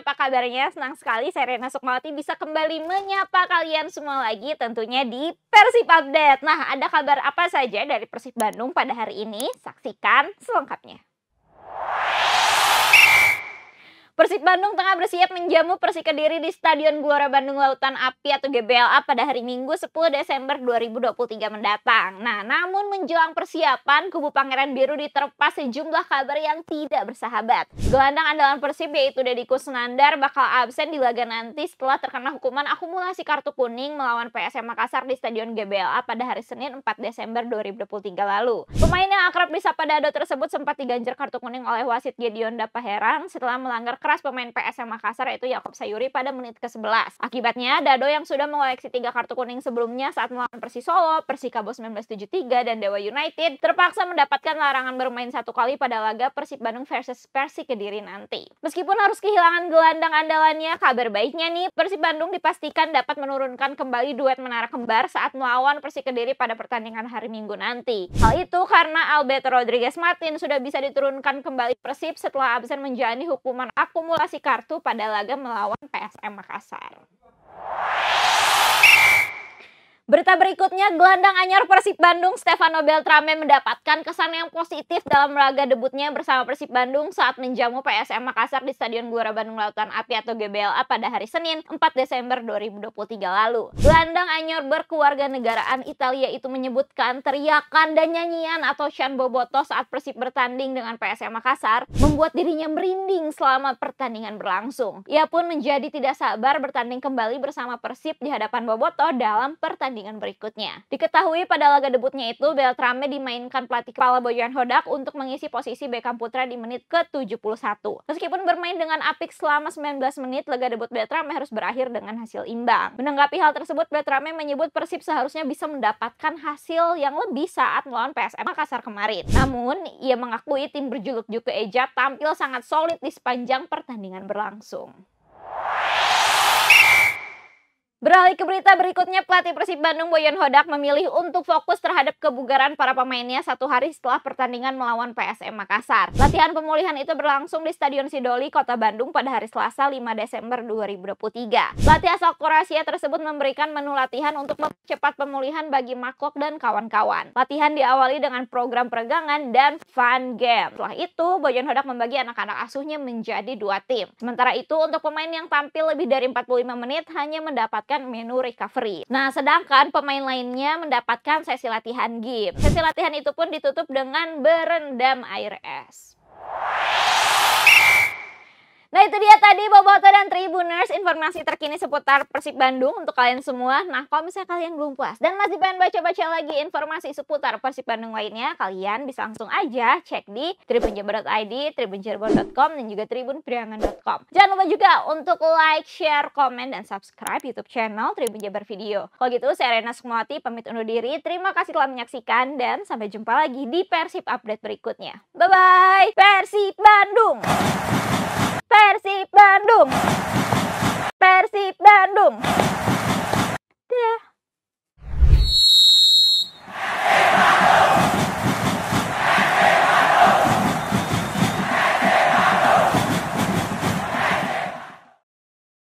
apa kabarnya? Senang sekali saya Serena Sukmawati bisa kembali menyapa kalian semua lagi tentunya di Persib Update. Nah, ada kabar apa saja dari Persib Bandung pada hari ini? Saksikan selengkapnya. Persib Bandung tengah bersiap menjamu Persik Kediri di Stadion Gelora Bandung Lautan Api atau GBLA pada hari Minggu 10 Desember 2023 mendatang. Nah, namun menjelang persiapan, kubu Pangeran Biru diterpa sejumlah kabar yang tidak bersahabat. Gelandang andalan Persib yaitu Deddy Kusnandar bakal absen di laga nanti setelah terkena hukuman akumulasi kartu kuning melawan PSM Makassar di Stadion GBLA pada hari Senin 4 Desember 2023 lalu. Pemain yang akrab disapa Dado tersebut sempat diganjar kartu kuning oleh wasit Gideon Dapaherang setelah melanggar keras pemain PSM Makassar yaitu Yakob Sayuri pada menit ke-11. Akibatnya, Dado yang sudah mengoleksi tiga kartu kuning sebelumnya saat melawan Persis Solo, Persikabo 1973, dan Dewa United terpaksa mendapatkan larangan bermain satu kali pada laga Persib Bandung versus Persik Kediri nanti. Meskipun harus kehilangan gelandang andalannya, kabar baiknya nih, Persib Bandung dipastikan dapat menurunkan kembali duet Menara Kembar saat melawan Persik Kediri pada pertandingan hari Minggu nanti. Hal itu karena Albert Rodriguez Martin sudah bisa diturunkan kembali Persib setelah absen menjalani hukuman aktif akumulasi kartu pada laga melawan PSM Makassar. Berita berikutnya, gelandang anyar Persib Bandung Stefano Beltrame mendapatkan kesan yang positif dalam laga debutnya bersama Persib Bandung saat menjamu PSM Makassar di Stadion Gelora Bandung Lautan Api atau GBLA pada hari Senin 4 Desember 2023 lalu. Gelandang anyar berkeluarga negaraan Italia itu menyebutkan teriakan dan nyanyian atau Shan Boboto saat Persib bertanding dengan PSM Makassar membuat dirinya merinding selama pertandingan berlangsung. Ia pun menjadi tidak sabar bertanding kembali bersama Persib di hadapan Boboto dalam pertandingan pertandingan berikutnya. Diketahui pada laga debutnya itu Beltrame dimainkan pelatih kepala Boyan Hodak untuk mengisi posisi Beckham Putra di menit ke-71. Meskipun bermain dengan apik selama 19 menit, laga debut Beltrame harus berakhir dengan hasil imbang. Menanggapi hal tersebut, Beltrame menyebut Persib seharusnya bisa mendapatkan hasil yang lebih saat melawan PSM Makassar kemarin. Namun, ia mengakui tim berjuluk Juke Eja tampil sangat solid di sepanjang pertandingan berlangsung. Beralih ke berita berikutnya, pelatih Persib Bandung Boyan Hodak memilih untuk fokus terhadap kebugaran para pemainnya satu hari setelah pertandingan melawan PSM Makassar. Latihan pemulihan itu berlangsung di Stadion Sidoli, Kota Bandung pada hari Selasa 5 Desember 2023. Pelatih asal Kroasia tersebut memberikan menu latihan untuk mempercepat pemulihan bagi makhluk dan kawan-kawan. Latihan diawali dengan program peregangan dan fun game. Setelah itu, Boyan Hodak membagi anak-anak asuhnya menjadi dua tim. Sementara itu, untuk pemain yang tampil lebih dari 45 menit hanya mendapatkan mendapatkan menu recovery. Nah, sedangkan pemain lainnya mendapatkan sesi latihan game. Sesi latihan itu pun ditutup dengan berendam air es. Nah itu dia tadi Boboto dan Tribuners informasi terkini seputar Persib Bandung untuk kalian semua. Nah kalau misalnya kalian belum puas dan masih pengen baca-baca lagi informasi seputar Persib Bandung lainnya, kalian bisa langsung aja cek di tribunjabar.id, tribunjabar.com, dan juga tribunpriangan.com. Jangan lupa juga untuk like, share, komen, dan subscribe YouTube channel Tribun Jabar Video. Kalau gitu saya Rena Sukmawati pamit undur diri. Terima kasih telah menyaksikan dan sampai jumpa lagi di Persib Update berikutnya. Bye-bye! Persib Bandung! Persib Bandung. Persib Bandung.